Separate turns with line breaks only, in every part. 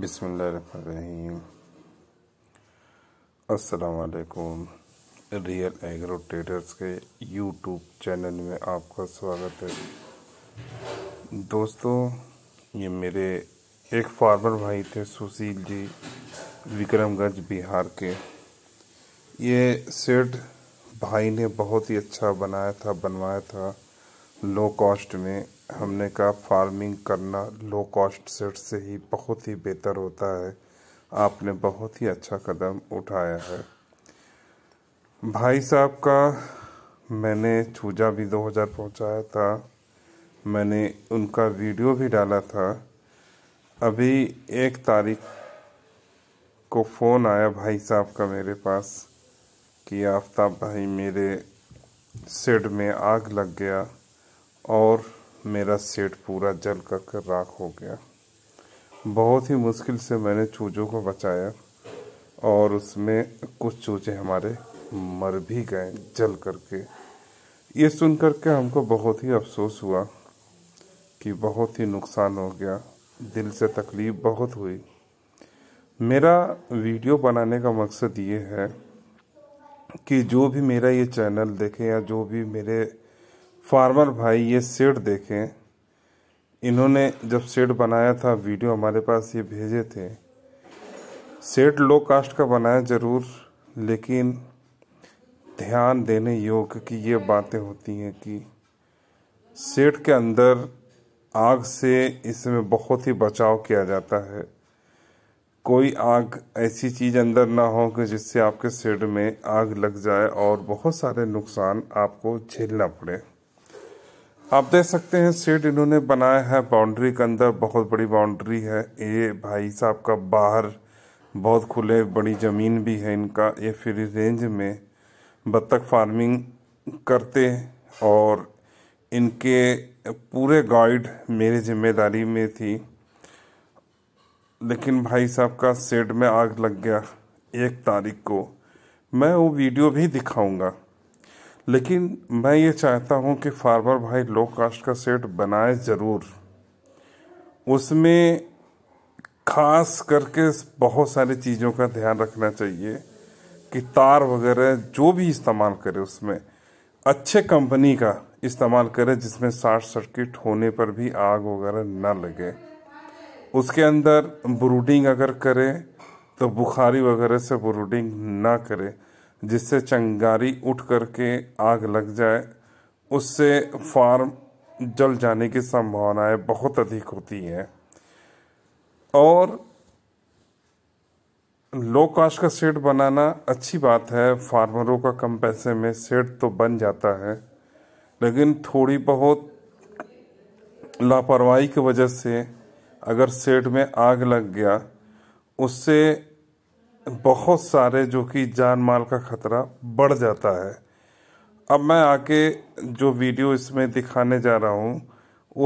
बिसमीम असलकुम real agro traders के यूट्यूब चैनल में आपका स्वागत है दोस्तों ये मेरे एक फार्मर भाई थे सुशील जी विक्रमगंज बिहार के ये सेट भाई ने बहुत ही अच्छा बनाया था बनवाया था लो कॉस्ट में हमने कहा फार्मिंग करना लो कॉस्ट सेट से ही बहुत ही बेहतर होता है आपने बहुत ही अच्छा कदम उठाया है भाई साहब का मैंने चूजा भी 2000 पहुंचाया था मैंने उनका वीडियो भी डाला था अभी एक तारीख को फ़ोन आया भाई साहब का मेरे पास कि आफ्ताब भाई मेरे सेड में आग लग गया और मेरा सेट पूरा जल कर कर राख हो गया बहुत ही मुश्किल से मैंने चूजों को बचाया और उसमें कुछ चूजे हमारे मर भी गए जल करके ये सुन कर के हमको बहुत ही अफसोस हुआ कि बहुत ही नुकसान हो गया दिल से तकलीफ़ बहुत हुई मेरा वीडियो बनाने का मकसद ये है कि जो भी मेरा ये चैनल देखे या जो भी मेरे फार्मर भाई ये सेट देखें इन्होंने जब सेट बनाया था वीडियो हमारे पास ये भेजे थे सेट लो कास्ट का बनाया ज़रूर लेकिन ध्यान देने योग्य कि ये बातें होती हैं कि सेट के अंदर आग से इसमें बहुत ही बचाव किया जाता है कोई आग ऐसी चीज़ अंदर ना हो कि जिससे आपके सेड में आग लग जाए और बहुत सारे नुकसान आपको झेलना पड़े आप देख सकते हैं सेट इन्होंने बनाया है बाउंड्री के अंदर बहुत बड़ी बाउंड्री है ये भाई साहब का बाहर बहुत खुले बड़ी ज़मीन भी है इनका ये फ्री रेंज में बत्तख फार्मिंग करते और इनके पूरे गाइड मेरी जिम्मेदारी में थी लेकिन भाई साहब का सेट में आग लग गया एक तारीख को मैं वो वीडियो भी दिखाऊंगा लेकिन मैं ये चाहता हूँ कि फार्मर भाई लो कास्ट का सेट बनाए ज़रूर उसमें खास करके बहुत सारी चीज़ों का ध्यान रखना चाहिए कि तार वगैरह जो भी इस्तेमाल करे उसमें अच्छे कंपनी का इस्तेमाल करें जिसमें शॉर्ट सर्किट होने पर भी आग वगैरह ना लगे उसके अंदर ब्रूडिंग अगर करें तो बुखारी वगैरह से ब्रूडिंग ना करें जिससे चंगारी उठ करके आग लग जाए उससे फार्म जल जाने की संभावनाएं बहुत अधिक होती है और लो कास्ट का सेट बनाना अच्छी बात है फार्मरों का कम पैसे में सेट तो बन जाता है लेकिन थोड़ी बहुत लापरवाही की वजह से अगर सेट में आग लग गया उससे बहुत सारे जो कि जान माल का ख़तरा बढ़ जाता है अब मैं आके जो वीडियो इसमें दिखाने जा रहा हूँ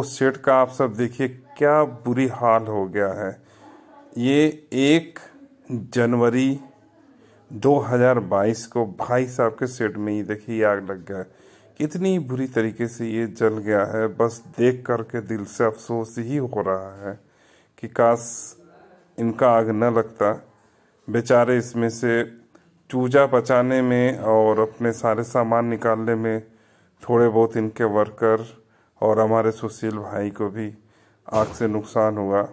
उस सेट का आप सब देखिए क्या बुरी हाल हो गया है ये एक जनवरी 2022 को भाई साहब के सेट में ही देखिए आग लग गया कितनी बुरी तरीके से ये जल गया है बस देख कर के दिल से अफसोस ही हो रहा है कि काश इनका आग न लगता बेचारे इसमें से चूजा बचाने में और अपने सारे सामान निकालने में थोड़े बहुत इनके वर्कर और हमारे सुशील भाई को भी आग से नुकसान हुआ